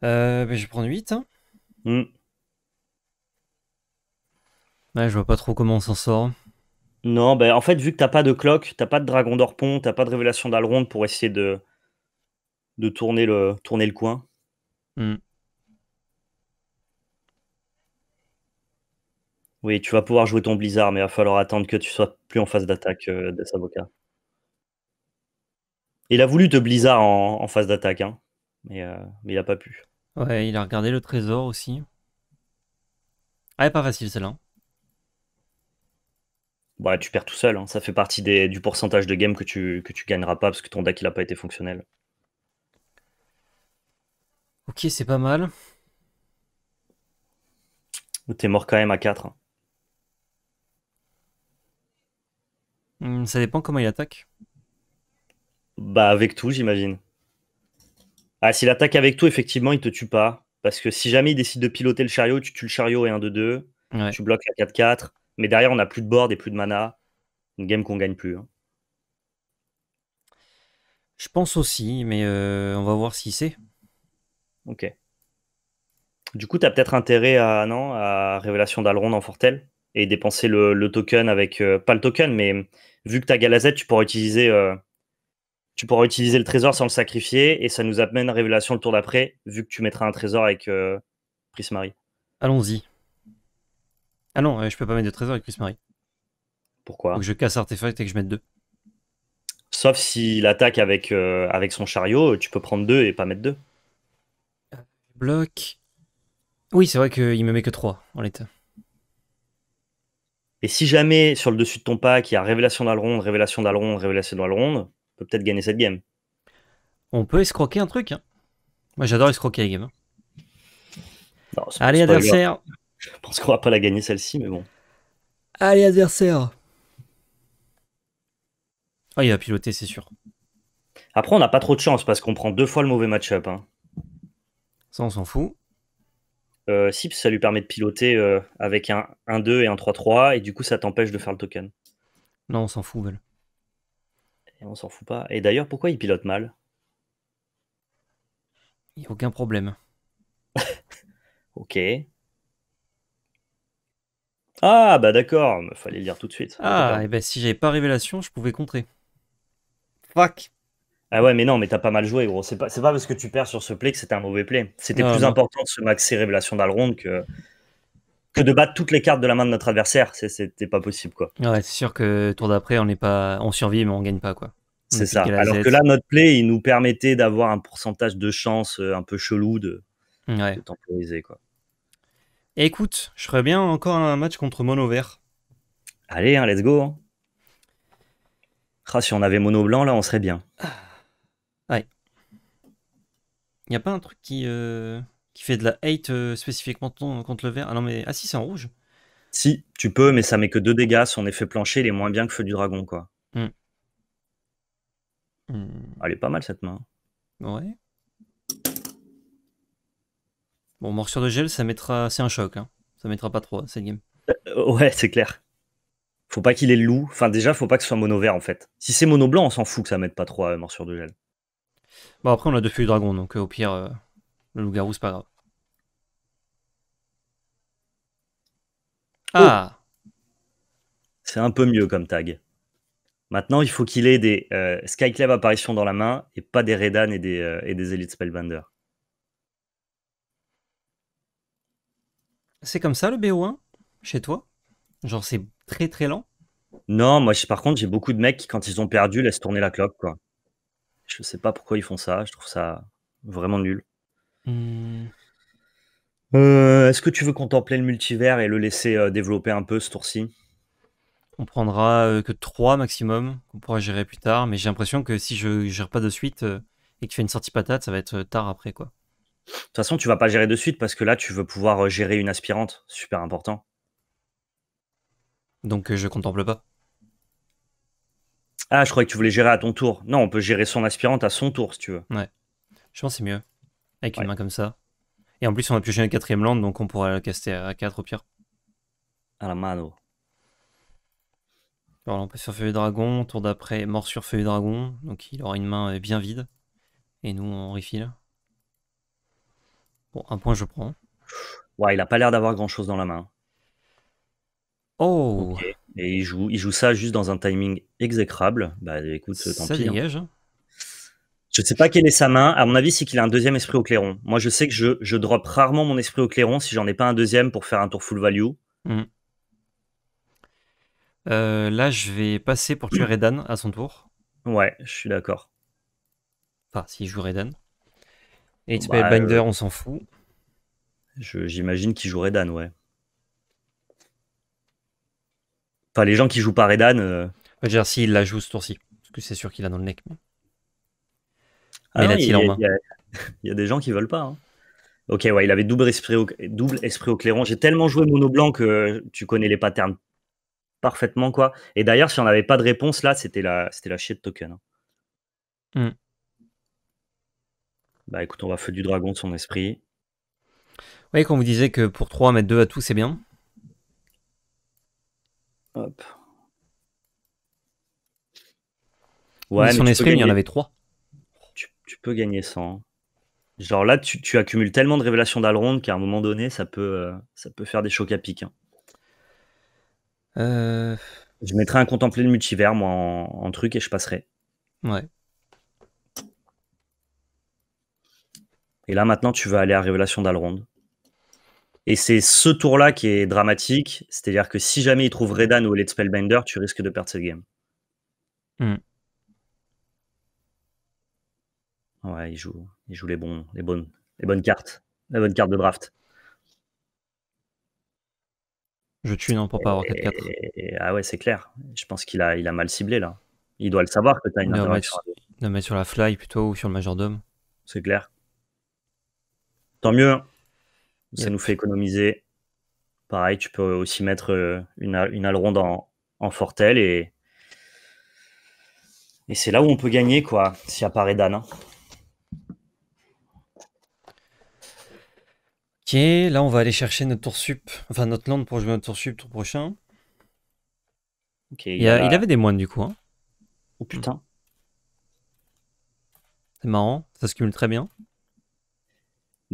mais euh, ben, je vais prendre 8. Hein. Hmm. je vois pas trop comment on s'en sort. Non, ben, en fait, vu que t'as pas de cloque, t'as pas de dragon d'orpon, t'as pas de révélation d'Alronde pour essayer de, de tourner, le, tourner le coin. Hmm. Oui, tu vas pouvoir jouer ton blizzard, mais il va falloir attendre que tu sois plus en phase d'attaque euh, des Il a voulu te blizzard en, en phase d'attaque, hein, mais, euh, mais, il a pas pu. Ouais, il a regardé le trésor aussi. Ah, pas facile celle-là bah, tu perds tout seul. Hein. Ça fait partie du pourcentage de game que tu, que tu gagneras pas parce que ton deck il a pas été fonctionnel. Ok, c'est pas mal. T'es mort quand même à 4. Hmm, ça dépend comment il attaque. Bah avec tout, j'imagine. Ah, s'il attaque avec tout, effectivement, il te tue pas. Parce que si jamais il décide de piloter le chariot, tu tues le chariot et 1 de 2. Tu bloques la 4-4. Mais derrière, on n'a plus de board et plus de mana. Une game qu'on gagne plus. Hein. Je pense aussi, mais euh, on va voir si c'est. Ok. Du coup, tu as peut-être intérêt à, non, à Révélation d'Alrond en Fortel et dépenser le, token avec. Euh, pas le token, mais vu que tu as Galazette, tu pourras utiliser. Euh, tu pourras utiliser le trésor sans le sacrifier et ça nous amène à Révélation le tour d'après, vu que tu mettras un trésor avec Prismari. Allons-y. Ah non, euh, je peux pas mettre de trésor avec Chris Marie. Pourquoi je casse artefact et que je mette deux. Sauf s'il attaque avec, euh, avec son chariot, tu peux prendre deux et pas mettre deux. Euh, bloc. Oui, c'est vrai qu'il me met que 3 en l'état. Et si jamais sur le dessus de ton pack, il y a révélation d'Alronde, révélation d'Alronde, révélation d'Alronde, peut peut-être gagner cette game. On peut escroquer un truc. Hein. Moi j'adore escroquer les games. Hein. Allez, adversaire, je pense qu'on va pas la gagner celle-ci, mais bon. Allez, adversaire Ah, il va piloter, c'est sûr. Après, on n'a pas trop de chance parce qu'on prend deux fois le mauvais match-up. Hein. Ça, on s'en fout. Euh, si, ça lui permet de piloter euh, avec un 1-2 et un 3-3, et du coup, ça t'empêche de faire le token. Non, on s'en fout, Val. on s'en fout pas. Et d'ailleurs, pourquoi il pilote mal Il n'y a aucun problème. [laughs] ok. Ah, bah d'accord, fallait le dire tout de suite. Ah, et bah si j'avais pas révélation, je pouvais contrer. Fuck. Ah ouais, mais non, mais t'as pas mal joué, gros. C'est pas, pas parce que tu perds sur ce play que c'était un mauvais play. C'était ah plus important de se maxer révélation le que, que de battre toutes les cartes de la main de notre adversaire. C'était pas possible, quoi. Ouais, c'est sûr que tour d'après, on pas, on survit, mais on gagne pas, quoi. C'est ça. Alors que là, notre play, il nous permettait d'avoir un pourcentage de chance euh, un peu chelou de temporiser, quoi écoute, je ferais bien encore un match contre Mono Vert. Allez, hein, let's go. Hein. Ah, si on avait Mono Blanc, là, on serait bien. Ah, ouais. Y a pas un truc qui, euh, qui fait de la hate euh, spécifiquement contre le vert Ah non, mais. Ah si, c'est en rouge. Si, tu peux, mais ça met que deux dégâts. Son effet plancher, il est moins bien que Feu du Dragon, quoi. Hmm. Elle est pas mal cette main. Ouais. Bon, morsure de gel, ça mettra. C'est un choc, hein. ça mettra pas trop hein, cette game. Euh, ouais, c'est clair. Faut pas qu'il ait le loup. Enfin, déjà, faut pas que ce soit mono vert en fait. Si c'est mono blanc, on s'en fout que ça mette pas trop morsure de gel. Bon, après, on a deux feuilles dragon, donc euh, au pire, euh, le loup-garou, c'est pas grave. Oh. Ah C'est un peu mieux comme tag. Maintenant, il faut qu'il ait des Skyclave apparitions dans la main et pas des Redan et des, et des Elite Spellbinder. C'est comme ça le BO1 chez toi Genre c'est très très lent Non, moi par contre j'ai beaucoup de mecs qui quand ils ont perdu laissent tourner la cloque. quoi. Je sais pas pourquoi ils font ça, je trouve ça vraiment nul. Hmm. Euh, est-ce que tu veux contempler le multivers et le laisser euh, développer un peu ce tour-ci On prendra euh, que 3 maximum, qu'on pourra gérer plus tard, mais j'ai l'impression que si je gère pas de suite et que tu fais une sortie patate, ça va être tard après quoi. De toute façon, tu vas pas gérer de suite parce que là, tu veux pouvoir euh, gérer une aspirante. Super important. Donc, euh, je contemple pas. Ah, je croyais que tu voulais gérer à ton tour. Non, on peut gérer son aspirante à son tour si tu veux. Ouais. Je pense que c'est mieux. Avec une main comme ça. Et en plus, on a gérer une quatrième land donc on pourra la caster à 4 au pire. À la mano. Alors on peut sur feuille Dragon, tour d'après, mort sur feuille Dragon, donc il aura une main euh, bien vide. Et nous, on refile. Bon, un point, je prends. Ouais, il n'a pas l'air d'avoir grand chose dans la main. Oh Et il joue, il joue ça juste dans un timing exécrable. Bah, écoute, ça hein. Dégage, hein. Je ne sais pas quelle est sa main. À mon avis, c'est qu'il a un deuxième esprit au clairon. Moi, je sais que je, je drop rarement mon esprit au clairon si j'en ai pas un deuxième pour faire un tour full value. Hmm. Euh, là, je vais passer pour tuer Redan à son tour. Ouais, je suis d'accord. Enfin, s'il joue Redan. Et bah, euh, Binder, on s'en fout. J'imagine qu'il joue Redan, ouais. Enfin, les gens qui jouent pas Redan. Euh... Dire, s'il la joue ce tour-ci. Parce que c'est sûr qu'il a dans le nec. ah il, y a, des gens qui veulent pas. Hein. Ok, ouais, il avait double esprit au, double esprit clairon. J'ai tellement joué mono blanc que tu connais les patterns parfaitement, quoi. Et d'ailleurs, si on n'avait pas de réponse là, c'était la, c'était la chier de token. Hein. Hmm. Bah écoute, on va feu du dragon de son esprit. Oui, quand vous disiez que pour 3, mettre 2 à tout, c'est bien. Hop. Ouais, mais son esprit, il y en avait 3. Tu, peux gagner 100. Genre là, tu, accumules tellement de révélations d'Alrond qu'à un moment donné, ça peut, euh, ça peut faire des chocs à pic. Hein. Euh. Je mettrai un contempler le multivers, moi, en, en, truc et je passerai. Ouais. Et là, maintenant, tu vas aller à Révélation d'Alrond. Et c'est ce tour-là qui est dramatique. C'est-à-dire que si jamais il trouve Redan ou Elite Spellbinder, tu risques de perdre cette game. Hmm. Ouais, il joue, joue les, bons, les, bonnes, les bonnes cartes. La bonne carte de draft. Je tue non pour pas avoir 4-4. Ah ouais, c'est clair. Je pense qu'il a, mal ciblé là. Il doit le savoir que tu as une sur, sur la fly plutôt ou sur le majordome. C'est clair. Tant mieux. Ça nous fait économiser. Pareil, tu peux aussi mettre euh, une, une ronde en, en et, et c'est là où on peut gagner, quoi, si apparaît Dan. Hein. Ok, là on va aller chercher notre tour sup, enfin notre land pour jouer notre tour sup tour prochain. Ok, il, y avait des moines du coup. Hein. Oh putain. C'est marrant, ça se cumule très bien.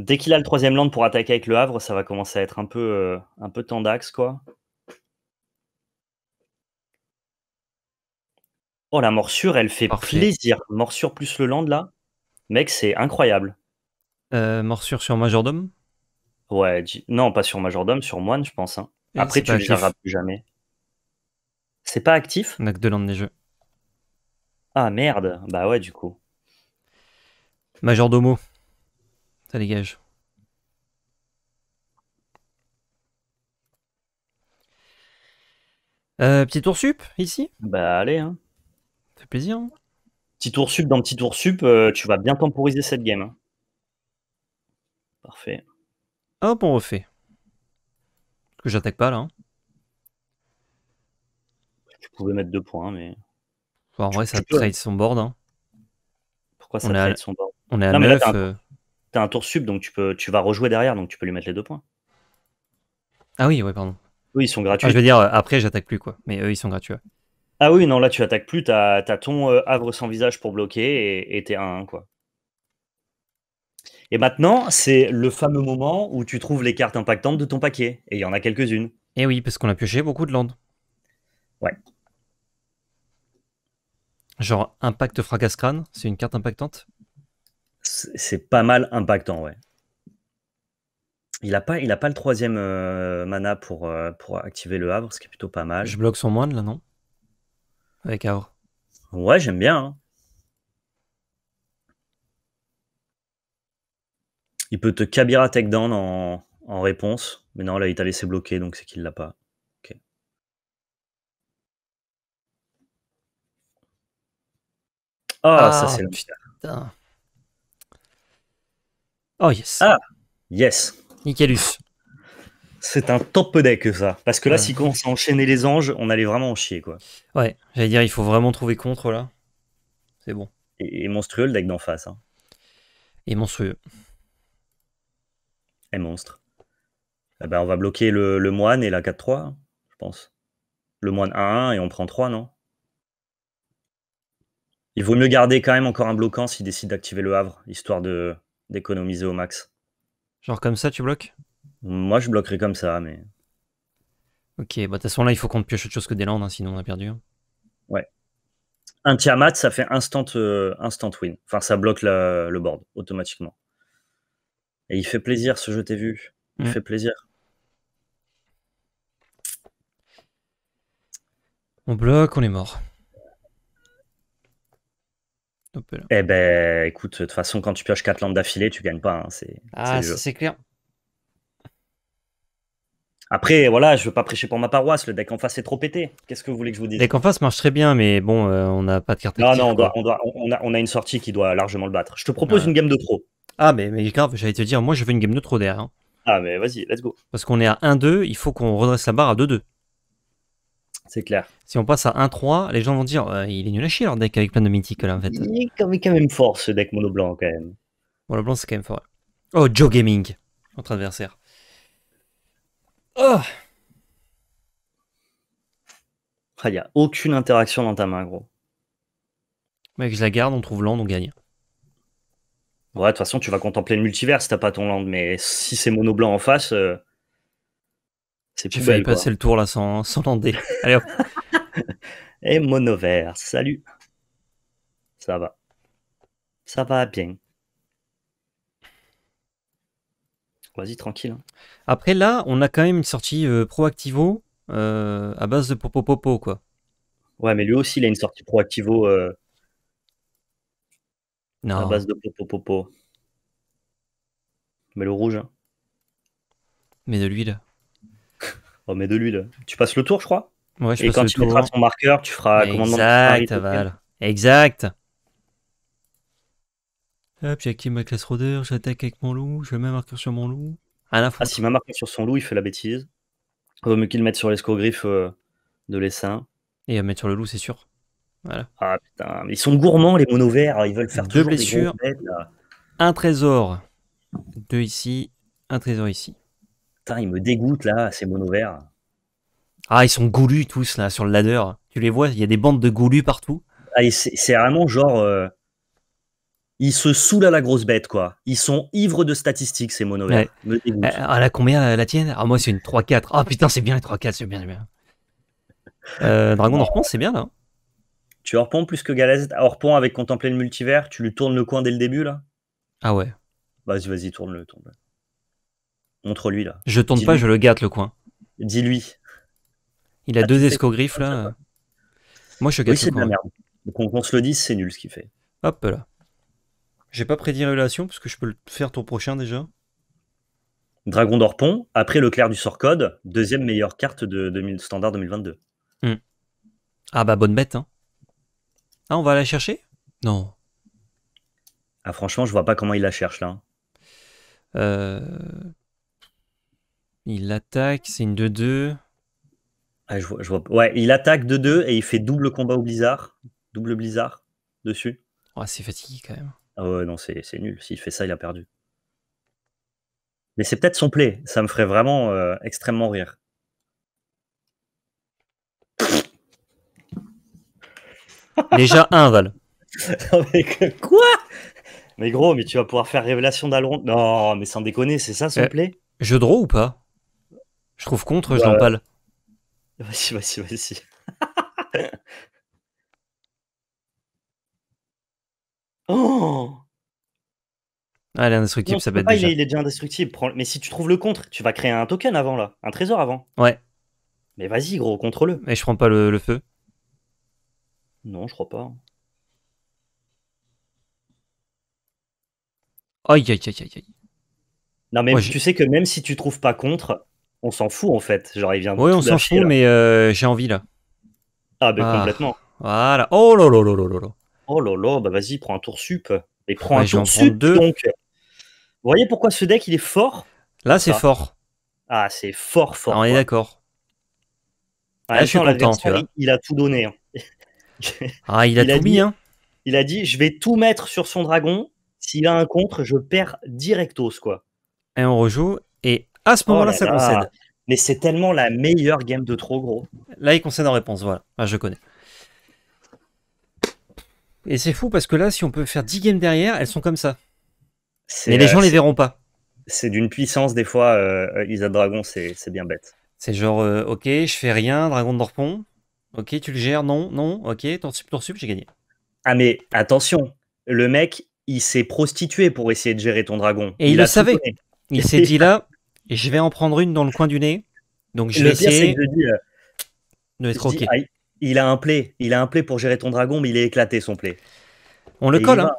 Dès qu'il a le troisième land pour attaquer avec le Havre, ça va commencer à être un peu, euh, un peu tendax quoi. Oh, la morsure, elle fait plaisir. Morsure plus le land, là. Mec, c'est incroyable. Euh, morsure sur Majordome Ouais, non, pas sur Majordome, sur Moine, je pense. Hein. Après, tu ne le plus jamais. C'est pas actif On a que deux des jeux. Ah merde, bah ouais, du coup. Majordomo. Ça dégage. Euh, petit tour sup ici Bah allez, hein. Ça fait plaisir. Hein. Petit tour sup dans petit tour sup, euh, tu vas bien temporiser cette game. Hein. Parfait. Hop, on refait. que j'attaque pas là. Hein. Tu pouvais mettre deux points, mais en vrai, ça trade son board. pourquoi ça trade son board On est à T'as un tour sub, donc tu, peux, tu vas rejouer derrière, donc tu peux lui mettre les deux points. Ah oui, ouais, pardon. Oui, ils sont ah, gratuits. je veux dire, euh, après, j'attaque plus, quoi. Mais eux, ils sont gratuits. Ah oui, non, là, tu attaques plus. T'as ton euh, Havre sans visage pour bloquer et t'es 1-1, quoi. Et maintenant, c'est le fameux moment où tu trouves les cartes impactantes de ton paquet. Et il y en a quelques-unes. Et eh oui, parce qu'on a pioché beaucoup de landes. Ouais. Genre, impact fracas crâne, c'est une carte impactante c'est pas mal impactant, ouais. Il n'a pas, il a pas le troisième euh, mana pour, euh, pour activer le Havre, ce qui est plutôt pas mal. Je bloque son moine là, non Avec Havre. Ouais, j'aime bien. Hein. Il peut te Kabira Takedown en, en réponse. Mais non, là, il t'a laissé bloquer, donc c'est qu'il l'a pas. Ok. ah, ça ah, c'est le. Putain. Oh yes. Ah, yes. Nickelus. C'est un top deck ça. Parce que là, si on à enchaîner les anges, on allait vraiment en chier quoi. Ouais, j'allais dire, il faut vraiment trouver contre là. C'est bon. Et, monstrueux le deck d'en face. Hein. Et monstrueux. Et monstre. Eh ben, on va bloquer le, le moine et la 4-3, hein, je pense. Le moine 1-1 et on prend 3, non Il vaut mieux garder quand même encore un bloquant s'il décide d'activer le Havre, histoire de d'économiser au max. Genre comme ça, tu bloques Moi, je bloquerai comme ça, mais. Ok, bah de toute façon, là, il faut qu'on ne pioche autre chose que des landes, hein, sinon on a perdu. Hein. Ouais. Un Tiamat, ça fait instant, euh, instant win. Enfin, ça bloque le board automatiquement. Et il fait plaisir ce jeu, t'ai vu. Il mm. fait plaisir. On bloque, on est mort. Eh ben, écoute, de toute façon, quand tu pioches 4 lampes d'affilée, tu gagnes pas. Hein, c'est, ah, c'est clair. Après, voilà, je veux pas prêcher pour ma paroisse. Le deck en face est trop pété. Qu'est-ce que vous voulez que je vous dise Le deck en face marche très bien, mais bon, euh, on n'a pas de carte. Non, non, on, a, une sortie qui doit largement le battre. Je te propose une game de trop. Ah, mais, mais grave, j'allais te dire, moi, je veux une game de trop derrière. Hein. Ah, mais vas-y, let's go. Parce qu'on est à 1-2, il faut qu'on redresse la barre à 2-2. C'est clair. Si on passe à 1-3, les gens vont dire euh, il est nul à chier leur deck avec plein de mythiques là en fait. Il est quand même fort ce deck mono blanc quand même. Mono blanc c'est quand même fort. Oh, Joe Gaming, notre adversaire. Oh. Ah, il n'y a aucune interaction dans ta main gros. Mec, je la garde, on trouve land, on gagne. Ouais, de toute façon, tu vas contempler le multivers, si t'as pas ton land, mais si c'est mono blanc en face. Euh, c'est plus passer le tour là sans, sans Allez [laughs] Et Monover, salut. Ça va. Ça va bien. Vas-y, tranquille. Hein. Après là, on a quand même une sortie euh, proactivo euh, à base de Popopopo. quoi. Ouais, mais lui aussi, il a une sortie proactivo euh, à base de Popopopo. Mais le rouge. Hein. Mais de lui, là. Oh, de l'huile. Tu passes le tour, je crois. Ouais, je et quand tu mettras ton marqueur, tu feras Exact, Val. Exact. Hop, j'active ma classe rôdeur, j'attaque avec mon loup, je mets un marqueur sur mon loup. ah, si ma marqueur sur son loup, il fait la bêtise. va mieux qu'il mette sur l'escogriffe euh, de l'essaim. Et à mettre sur le loup, c'est sûr. Voilà. Ah putain, ils sont gourmands les monos verts, hein. ils veulent faire deux blessures. Un trésor. Deux ici, un trésor ici. Putain, ils me dégoûtent là, ces mono Ah, ils sont goulus tous là sur le ladder. Tu les vois, il y a des bandes de goulus partout. Ah, c'est vraiment genre. Euh, ils se saoulent à la grosse bête, quoi. Ils sont ivres de statistiques, ces mono Ouais. Eh, ah, la combien la tienne Ah, moi, c'est une 3-4. Ah, putain, c'est bien les 3-4, c'est bien, c'est bien. Euh, Dragon d'Orpon, c'est bien là. Tu Orpon plus que Galazet Orpon avec contempler le multivers, tu lui tournes le coin dès le début là Ah ouais. Vas-y, vas-y, tourne-le, tourne-le. Montre lui là. Je tourne pas, je le gâte le coin. Dis-lui. Il a ah, deux escogriffes là. Moi je gâte oui, le la merde. Donc on, se le dit, c'est nul ce qu'il fait. Hop là. J'ai pas prédit relation parce que je peux le faire ton prochain déjà. Dragon d'Orpon, après le clair du sort code, deuxième meilleure carte de, 2000 standard 2022. Hmm. Ah bah bonne bête. Hein. Ah on va la chercher Non. Ah franchement je vois pas comment il la cherche là. Hein. Euh... Il attaque, c'est une 2-2. je vois, Ouais, il attaque 2-2 et il fait double combat au Blizzard. Double Blizzard dessus. Oh, c'est fatigué quand même. Ah ouais, non, c'est nul. S'il fait ça, il a perdu. Mais c'est peut-être son play. Ça me ferait vraiment euh, extrêmement rire. [laughs] Déjà un, Val. [laughs] mais quoi Mais gros, mais tu vas pouvoir faire révélation d'Alron. Non, mais sans déconner, c'est ça son euh, play Jeu de ou pas je trouve contre bah, n'en parle. Vas-y, vas-y, vas-y. [laughs] oh ah, il est indestructible, ça peut être. Il, est, déjà indestructible. Mais si tu trouves le contre, tu vas créer un token avant là, un trésor avant. Ouais. Mais vas-y, gros, contrôle-le. Et je prends pas le, feu Non, je crois pas. Aïe, aïe, aïe, aïe, aïe. Non, mais tu sais que même si tu trouves pas contre, on s'en fout en fait. Genre, il vient Oui, on s'en fout, mais euh, j'ai envie là. Ah, ben ah. complètement. Voilà. Oh là là Oh là, bah vas-y, prends un tour sup. Et prends un tour sup. Deux. Donc, vous voyez pourquoi ce deck il est fort Là, c'est ah. fort. Ah, c'est fort, fort. Ah, on est d'accord. je suis Il, a tout donné. Hein. [laughs] ah, il a tout mis, dit, hein. Il a dit je vais tout mettre sur son dragon. S'il a un contre, je perds directos, quoi. Et on rejoue. Et à ce moment-là, oh ça concède. Mais c'est tellement la meilleure game de trop, gros. Là, il concède en réponse, voilà. Ah, je connais. Et c'est fou parce que là, si on peut faire 10 games derrière, elles sont comme ça. Mais les gens euh, les verront pas. C'est d'une puissance, des fois, euh, Isa Dragon, c'est bien bête. C'est genre, euh, ok, je fais rien, Dragon de Dorpon. Ok, tu le gères, non, non, ok, ton Torsup, j'ai gagné. Ah, mais attention, le mec, il s'est prostitué pour essayer de gérer ton dragon. Et il, le savait. Il s'est dit là, et je vais en prendre une dans le coin du nez. Donc je le vais essayer dis, de euh, être ah, il a un play, il a un play pour gérer ton dragon, mais il est éclaté son play. On le colle, hein.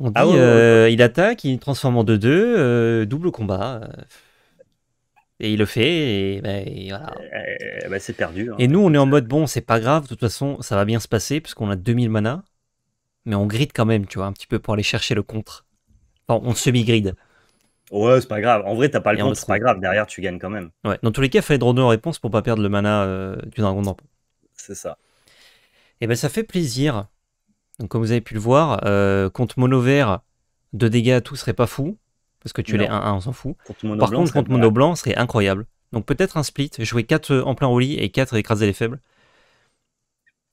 On ah dit, euh, il attaque, il transforme en 2-2, euh, double combat. et il le fait, et, ben, eh, eh, ben, c'est perdu. Hein. Et nous, on est en mode, bon, c'est pas grave, de toute façon, ça va bien se passer, puisqu'on a 2000 mana. Mais on grid quand même, tu vois, un petit peu pour aller chercher le contre. Enfin, on semi-grid. Ouais, c'est pas grave. En vrai, t'as pas le compte, c'est pas grave. Derrière, tu gagnes quand même. Ouais. Dans tous les cas, il fallait draw en réponse pour pas perdre le mana euh, du dragon d'ampoule. C'est ça. Et eh ben, ça fait plaisir. Donc, comme vous avez pu le voir, euh, contre mono vert, de dégâts à tout serait pas fou. Parce que tu l'es 1-1, on s'en fout. Par contre, contre mono blanc, serait incroyable. Donc, peut-être un split, jouer 4 en plein roulis et 4 écraser les faibles.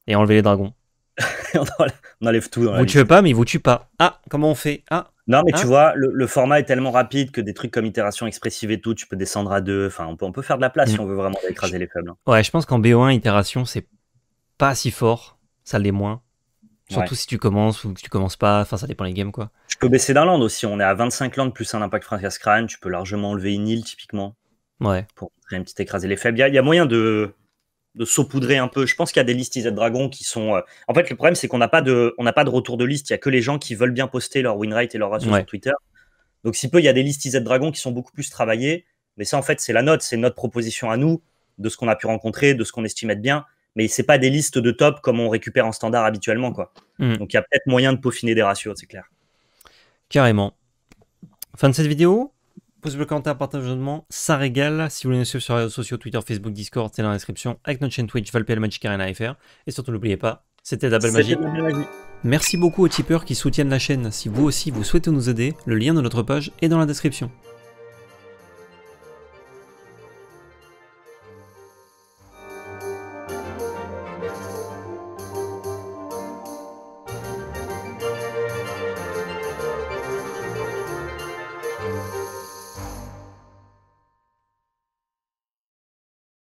Et enlever les dragons. [laughs] on enlève tout. Dans la vous tuez pas, mais il vous tue pas. Ah, comment on fait Ah, non, mais tu hein? vois, le, format est tellement rapide que des trucs comme itération expressive et tout, tu peux descendre à deux. Enfin, on peut, on peut faire de la place mm. si on veut vraiment écraser les faibles. Hein. Ouais, je pense qu'en BO1, itération, c'est pas si fort. Ça l'est moins. Surtout si tu commences ou que tu commences pas. Enfin, ça dépend les games, quoi. Je peux baisser d'un land aussi. On est à 25 lands plus un impact Francis Crane. Tu peux largement enlever une île, typiquement. Ouais. Pour un petit écraser les faibles. Il y, a moyen de, de saupoudrer un peu. Je pense qu'il y a des listes IZ Dragon qui sont. Euh, en fait, le problème, c'est qu'on n'a pas, de, pas de retour de liste. Il n'y a que les gens qui veulent bien poster leur win et leur ratio sur Twitter. Donc, si peu, il y a des listes IZ Dragon qui sont beaucoup plus travaillées. Mais ça, en fait, c'est la note. C'est notre proposition à nous de ce qu'on a pu rencontrer, de ce qu'on estime être bien. Mais c'est pas des listes de top comme on récupère en standard habituellement. quoi. Mm. Donc, il y a peut-être moyen de peaufiner des ratios, c'est clair. Carrément. Fin de cette vidéo Pouce bleu commentaire, partage abonnement, ça régale. Si vous voulez nous suivre sur les réseaux sociaux, Twitter, Facebook, Discord, c'est dans la description. Avec notre chaîne Twitch, Valpl Magic Arena FR. Et surtout, n'oubliez pas, c'était belle magie Merci beaucoup aux tipeurs qui soutiennent la chaîne. Si vous aussi vous souhaitez nous aider, le lien de notre page est dans la description.